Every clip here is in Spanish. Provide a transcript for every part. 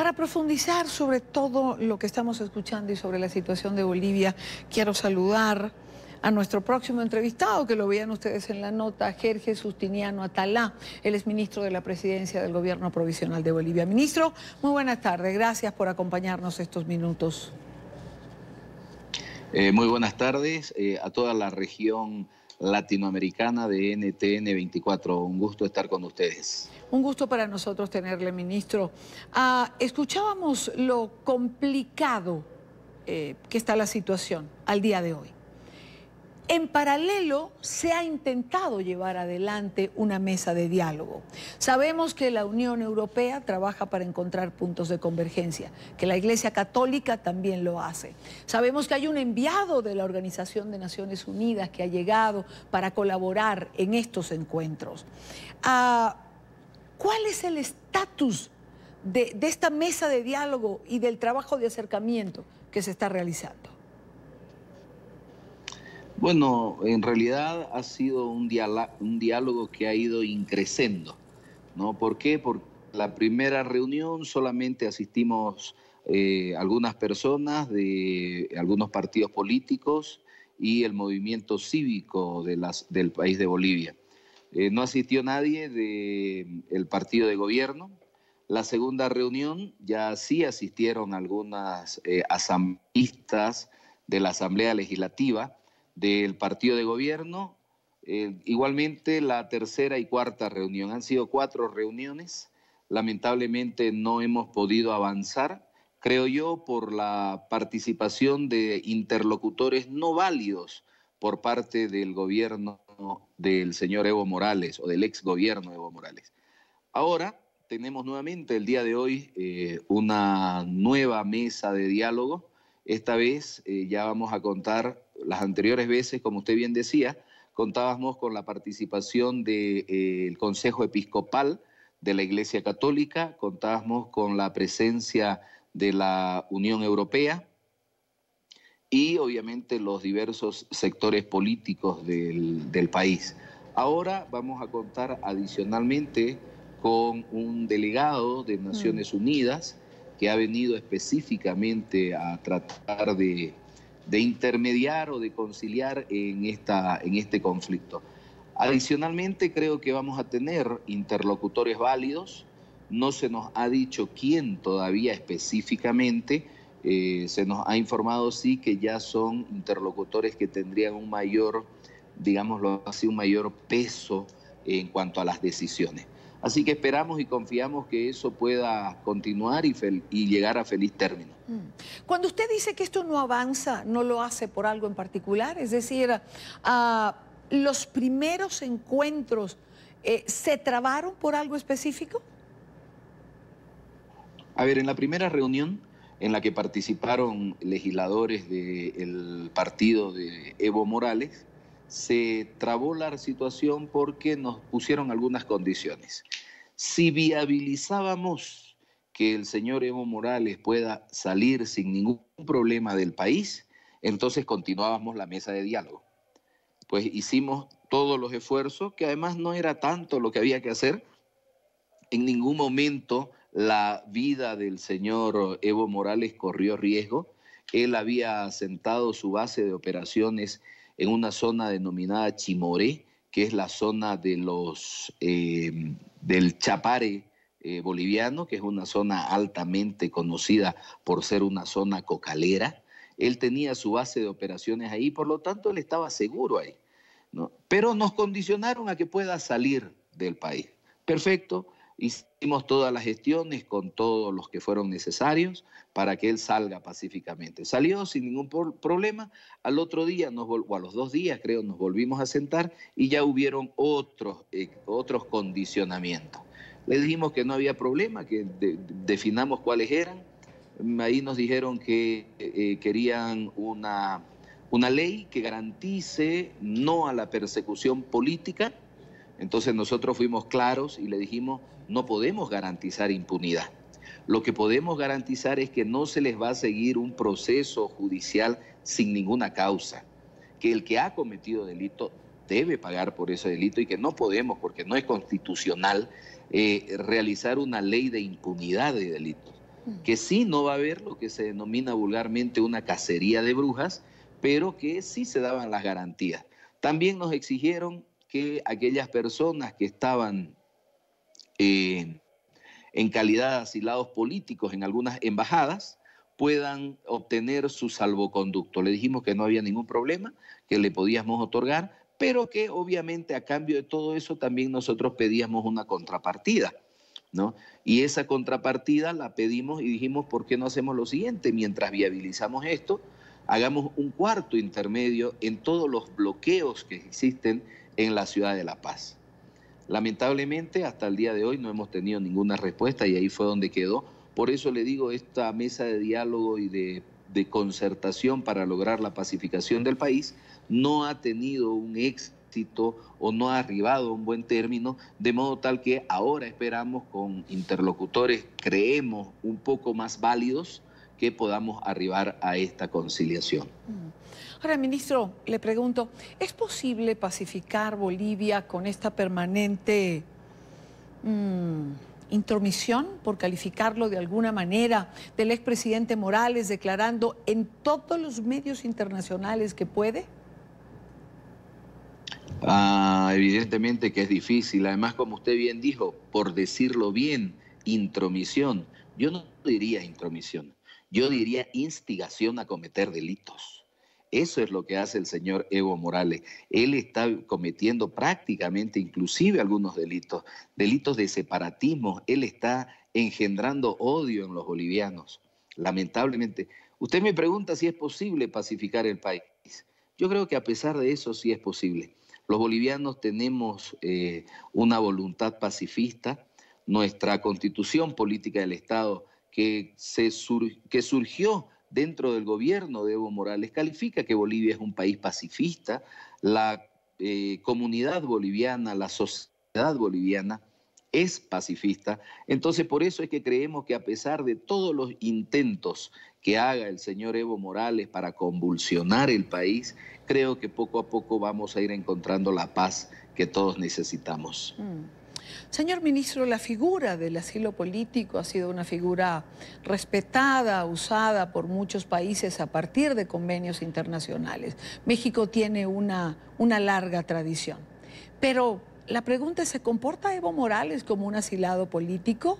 Para profundizar sobre todo lo que estamos escuchando y sobre la situación de Bolivia, quiero saludar a nuestro próximo entrevistado, que lo veían ustedes en la nota, Jerge Sustiniano Atalá. Él es ministro de la presidencia del gobierno provisional de Bolivia. Ministro, muy buenas tardes. Gracias por acompañarnos estos minutos. Eh, muy buenas tardes eh, a toda la región latinoamericana de NTN 24. Un gusto estar con ustedes. Un gusto para nosotros tenerle, ministro. Ah, escuchábamos lo complicado eh, que está la situación al día de hoy. En paralelo, se ha intentado llevar adelante una mesa de diálogo. Sabemos que la Unión Europea trabaja para encontrar puntos de convergencia, que la Iglesia Católica también lo hace. Sabemos que hay un enviado de la Organización de Naciones Unidas que ha llegado para colaborar en estos encuentros. Ah, ¿Cuál es el estatus de esta mesa de diálogo y del trabajo de acercamiento que se está realizando? Bueno, en realidad ha sido un, un diálogo que ha ido increciendo, ¿no? ¿Por qué? Porque la primera reunión solamente asistimos eh, algunas personas de algunos partidos políticos y el movimiento cívico de las, del país de Bolivia. Eh, no asistió nadie del partido de gobierno. La segunda reunión ya sí asistieron algunas eh, asambleístas de la Asamblea Legislativa del partido de gobierno. Eh, igualmente la tercera y cuarta reunión. Han sido cuatro reuniones. Lamentablemente no hemos podido avanzar, creo yo, por la participación de interlocutores no válidos por parte del gobierno del señor Evo Morales o del ex gobierno Evo Morales. Ahora tenemos nuevamente el día de hoy eh, una nueva mesa de diálogo. Esta vez eh, ya vamos a contar las anteriores veces, como usted bien decía, contábamos con la participación del eh, Consejo Episcopal de la Iglesia Católica, contábamos con la presencia de la Unión Europea y obviamente los diversos sectores políticos del, país. Ahora vamos a contar adicionalmente con un delegado de mm. Naciones Unidas que ha venido específicamente a tratar de de intermediar o de conciliar en, esta, en este conflicto. Adicionalmente, creo que vamos a tener interlocutores válidos. No se nos ha dicho quién todavía específicamente. Eh, se nos ha informado sí que ya son interlocutores que tendrían un mayor, digámoslo así, un mayor peso en cuanto a las decisiones. Así que esperamos y confiamos que eso pueda continuar y, llegar a feliz término. Mm. Cuando usted dice que esto no avanza, no lo hace por algo en particular, es decir, ah, los primeros encuentros eh, se trabaron por algo específico. A ver, en la primera reunión en la que participaron legisladores del partido de Evo Morales, se trabó la situación porque nos pusieron algunas condiciones. Si viabilizábamos que el señor Evo Morales pueda salir sin ningún problema del país, entonces continuábamos la mesa de diálogo. Pues hicimos todos los esfuerzos, que además no era tanto lo que había que hacer. En ningún momento la vida del señor Evo Morales corrió riesgo. Él había sentado su base de operaciones en una zona denominada Chimoré, que es la zona de los, eh, del Chapare eh, boliviano, que es una zona altamente conocida por ser una zona cocalera. Él tenía su base de operaciones ahí, por lo tanto él estaba seguro ahí. ¿no? Pero nos condicionaron a que pueda salir del país. Perfecto, Hicimos todas las gestiones con todos los que fueron necesarios para que él salga pacíficamente. Salió sin ningún problema. Al otro día, nos o a los dos días creo, nos volvimos a sentar y ya hubieron otros, eh, otros condicionamientos. Le dijimos que no había problema, que definamos cuáles eran. Ahí nos dijeron que eh, eh, querían una, una ley que garantice no a la persecución política entonces nosotros fuimos claros y le dijimos, no podemos garantizar impunidad. Lo que podemos garantizar es que no se les va a seguir un proceso judicial sin ninguna causa, que el que ha cometido delito debe pagar por ese delito y que no podemos, porque no es constitucional, eh, realizar una ley de impunidad de delitos. Mm. Que sí no va a haber lo que se denomina vulgarmente una cacería de brujas, pero que sí se daban las garantías. También nos exigieron que aquellas personas que estaban eh, en calidad de asilados políticos en algunas embajadas puedan obtener su salvoconducto. Le dijimos que no había ningún problema, que le podíamos otorgar, pero que obviamente a cambio de todo eso también nosotros pedíamos una contrapartida. ¿No? Y esa contrapartida la pedimos y dijimos, ¿por qué no hacemos lo siguiente? Mientras viabilizamos esto, hagamos un cuarto intermedio en todos los bloqueos que existen en la ciudad de La Paz. Lamentablemente, hasta el día de hoy no hemos tenido ninguna respuesta y ahí fue donde quedó. Por eso le digo, esta mesa de diálogo y de, concertación para lograr la pacificación del país no ha tenido un éxito o no ha arribado a un buen término, de modo tal que ahora esperamos con interlocutores, creemos, un poco más válidos, que podamos arribar a esta conciliación. Mm. Ahora, ministro, le pregunto, ¿es posible pacificar Bolivia con esta permanente mm, intromisión, por calificarlo de alguna manera, del expresidente Morales declarando en todos los medios internacionales que puede? Ah, evidentemente que es difícil. Además, como usted bien dijo, por decirlo bien, intromisión. Yo no diría intromisión yo diría instigación a cometer delitos. Eso es lo que hace el señor Evo Morales. Él está cometiendo prácticamente inclusive algunos delitos, delitos de separatismo. Él está engendrando odio en los bolivianos, lamentablemente. Usted me pregunta si es posible pacificar el país. Yo creo que a pesar de eso sí es posible. Los bolivianos tenemos eh, una voluntad pacifista. Nuestra constitución política del Estado que, se que surgió dentro del gobierno de Evo Morales califica que Bolivia es un país pacifista, la eh, comunidad boliviana, la sociedad boliviana es pacifista. Entonces, por eso es que creemos que a pesar de todos los intentos que haga el señor Evo Morales para convulsionar el país, creo que poco a poco vamos a ir encontrando la paz que todos necesitamos. Mm. Señor ministro, la figura del asilo político ha sido una figura respetada, usada por muchos países a partir de convenios internacionales. México tiene una, larga tradición. Pero la pregunta es, ¿se comporta Evo Morales como un asilado político?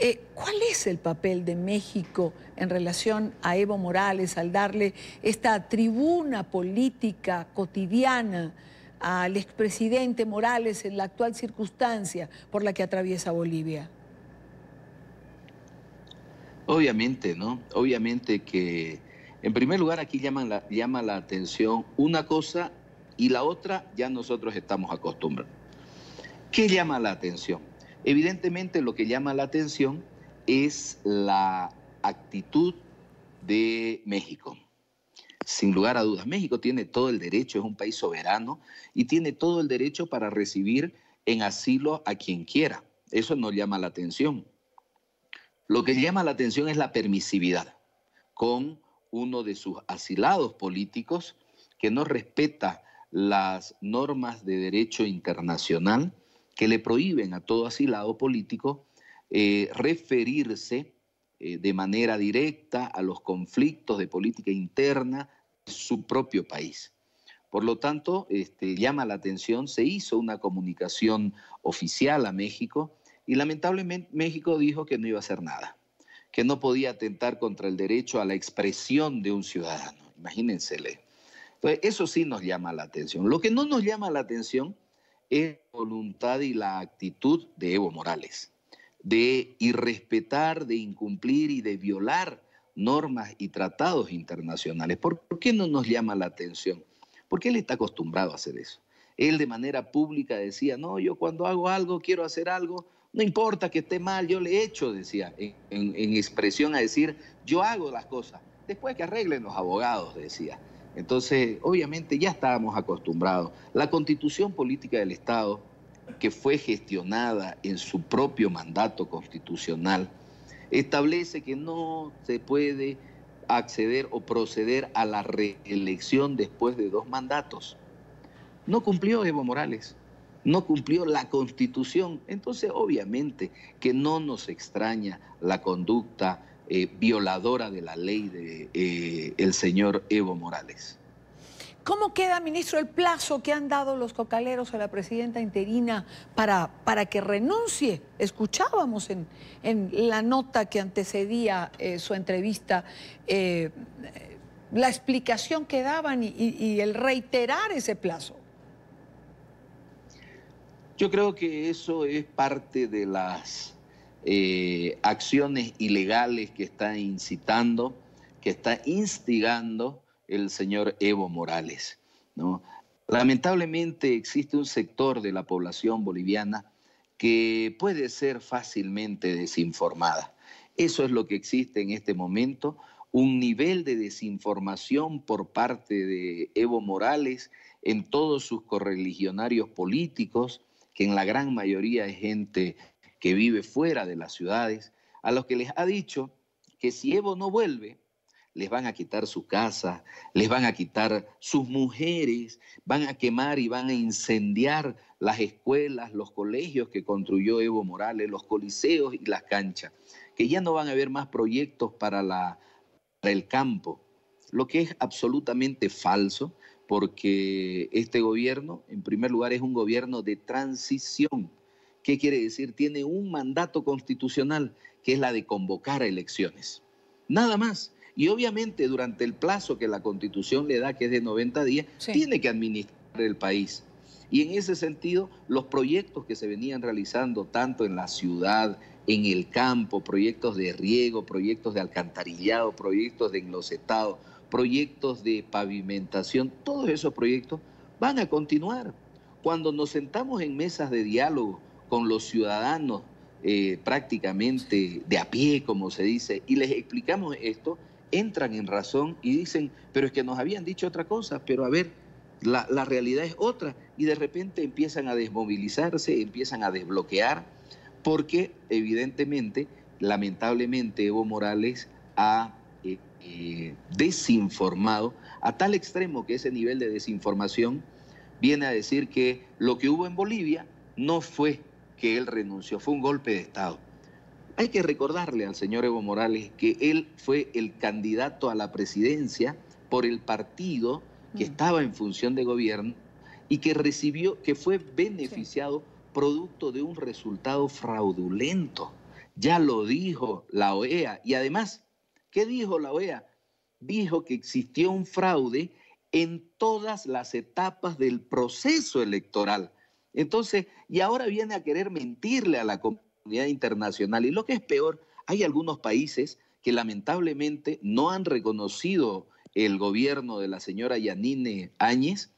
Eh, ¿Cuál es el papel de México en relación a Evo Morales al darle esta tribuna política cotidiana? al expresidente Morales en la actual circunstancia por la que atraviesa Bolivia? Obviamente, ¿no? Obviamente que en primer lugar aquí llama la atención una cosa y la otra ya nosotros estamos acostumbrados. ¿Qué llama la atención? Evidentemente lo que llama la atención es la actitud de México sin lugar a dudas. México tiene todo el derecho, es un país soberano y tiene todo el derecho para recibir en asilo a quien quiera. Eso no llama la atención. Lo que llama la atención es la permisividad con uno de sus asilados políticos que no respeta las normas de derecho internacional que le prohíben a todo asilado político eh, referirse eh, de manera directa a los conflictos de política interna su propio país. Por lo tanto, este, llama la atención, se hizo una comunicación oficial a México y lamentablemente México dijo que no iba a hacer nada, que no podía atentar contra el derecho a la expresión de un ciudadano. Imagínensele. eso sí nos llama la atención. Lo que no nos llama la atención es la voluntad y la actitud de Evo Morales, de irrespetar, de incumplir y de violar normas y tratados internacionales. ¿Por, qué no nos llama la atención? Porque él está acostumbrado a hacer eso. Él de manera pública decía, no, yo cuando hago algo, quiero hacer algo, no importa que esté mal, yo le echo, decía, en expresión a decir, yo hago las cosas, después que arreglen los abogados, decía. Entonces, obviamente ya estábamos acostumbrados. La constitución política del Estado, que fue gestionada en su propio mandato constitucional, establece que no se puede acceder o proceder a la reelección después de dos mandatos. No cumplió Evo Morales, no cumplió la constitución. Entonces, obviamente que no nos extraña la conducta eh, violadora de la ley del de, eh, señor Evo Morales. ¿Cómo queda, ministro, el plazo que han dado los cocaleros a la presidenta interina para, para que renuncie? Escuchábamos en, la nota que antecedía eh, su entrevista eh, la explicación que daban y, el reiterar ese plazo. Yo creo que eso es parte de las eh, acciones ilegales que está incitando, que está instigando el señor Evo Morales. ¿no? Lamentablemente existe un sector de la población boliviana que puede ser fácilmente desinformada. Eso es lo que existe en este momento, un nivel de desinformación por parte de Evo Morales en todos sus correligionarios políticos, que en la gran mayoría es gente que vive fuera de las ciudades, a los que les ha dicho que si Evo no vuelve, les van a quitar su casa, les van a quitar sus mujeres, van a quemar y van a incendiar las escuelas, los colegios que construyó Evo Morales, los coliseos y las canchas, que ya no van a haber más proyectos para, la, el campo, lo que es absolutamente falso porque este gobierno, en primer lugar, es un gobierno de transición. ¿Qué quiere decir? Tiene un mandato constitucional, que es la de convocar a elecciones. Nada más. Y obviamente durante el plazo que la constitución le da, que es de 90 días, tiene que administrar el país. Y en ese sentido, los proyectos que se venían realizando tanto en la ciudad, en el campo, proyectos de riego, proyectos de alcantarillado, proyectos de enlosetado, proyectos de pavimentación, todos esos proyectos van a continuar. Cuando nos sentamos en mesas de diálogo con los ciudadanos eh, prácticamente de a pie, como se dice, y les explicamos esto, entran en razón y dicen, pero es que nos habían dicho otra cosa, pero a ver, la, realidad es otra. Y de repente empiezan a desmovilizarse, empiezan a desbloquear, porque evidentemente, lamentablemente, Evo Morales ha eh, eh, desinformado a tal extremo que ese nivel de desinformación viene a decir que lo que hubo en Bolivia no fue que él renunció, fue un golpe de Estado. Hay que recordarle al señor Evo Morales que él fue el candidato a la presidencia por el partido que mm. estaba en función de gobierno y que recibió, que fue beneficiado producto de un resultado fraudulento. Ya lo dijo la OEA. Y además, ¿qué dijo la OEA? Dijo que existió un fraude en todas las etapas del proceso electoral. Entonces, y ahora viene a querer mentirle a la comunidad internacional. Y lo que es peor, hay algunos países que lamentablemente no han reconocido el gobierno de la señora Yanine Áñez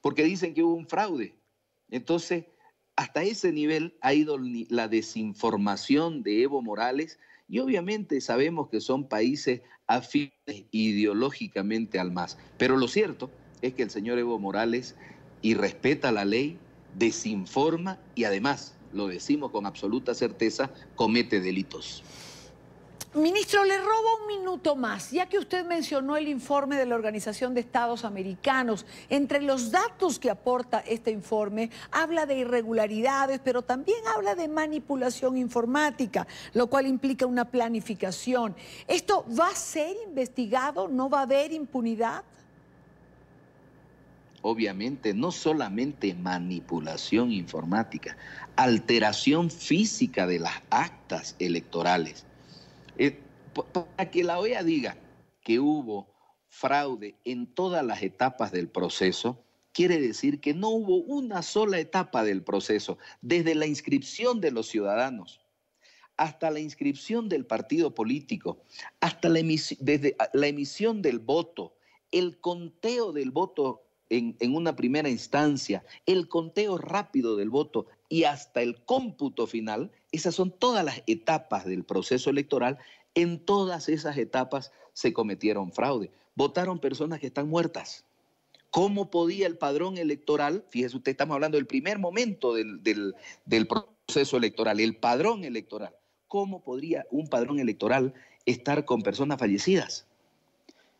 porque dicen que hubo un fraude. Entonces, hasta ese nivel ha ido la desinformación de Evo Morales y obviamente sabemos que son países afines ideológicamente al MAS. Pero lo cierto es que el señor Evo Morales ...y respeta la ley, desinforma y además lo decimos con absoluta certeza, comete delitos. Ministro, le robo un minuto más, ya que usted mencionó el informe de la Organización de Estados Americanos. Entre los datos que aporta este informe, habla de irregularidades, pero también habla de manipulación informática, lo cual implica una planificación. ¿Esto va a ser investigado? ¿No va a haber impunidad? obviamente, no solamente manipulación informática, alteración física de las actas electorales. Eh, para que la OEA diga que hubo fraude en todas las etapas del proceso, quiere decir que no hubo una sola etapa del proceso, desde la inscripción de los ciudadanos hasta la inscripción del partido político, hasta la ah, emisión del voto, el conteo del voto en, una primera instancia, el conteo rápido del voto y hasta el cómputo final, esas son todas las etapas del proceso electoral, en todas esas etapas se cometieron fraude. Votaron personas que están muertas. ¿Cómo podía el padrón electoral, fíjese usted, estamos hablando del primer momento del, del proceso electoral, el padrón electoral, ¿cómo podría un padrón electoral estar con personas fallecidas?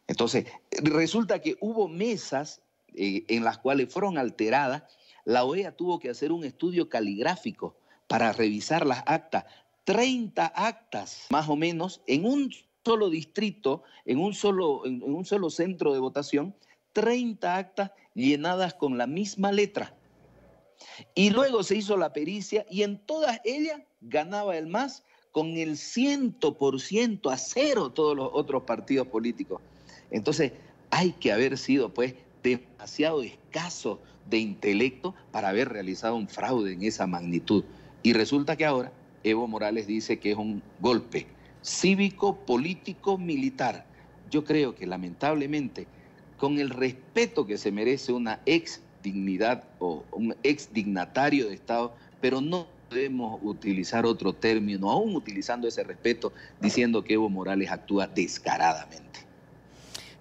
Entonces, resulta que hubo mesas eh, en las cuales fueron alteradas, la OEA tuvo que hacer un estudio caligráfico para revisar las actas. 30 actas, más o menos, en un solo distrito, en un solo, en un solo centro de votación, 30 actas llenadas con la misma letra. Y luego se hizo la pericia y en todas ellas ganaba el MAS con el 100% a cero todos los otros partidos políticos. Entonces, hay que haber sido pues demasiado escaso de intelecto para haber realizado un fraude en esa magnitud. Y resulta que ahora Evo Morales dice que es un golpe cívico, político, militar. Yo creo que lamentablemente, con el respeto que se merece una ex dignidad o un ex dignatario de Estado, pero no podemos utilizar otro término, aún utilizando ese respeto, diciendo que Evo Morales actúa descaradamente.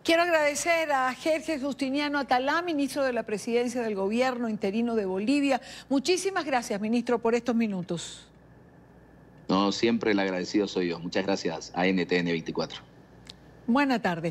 Quiero agradecer a Jorge Justiniano Atalá, ministro de la Presidencia del Gobierno interino de Bolivia. Muchísimas gracias, ministro, por estos minutos. No, siempre el agradecido soy yo. Muchas gracias a NTN 24. Buena tarde.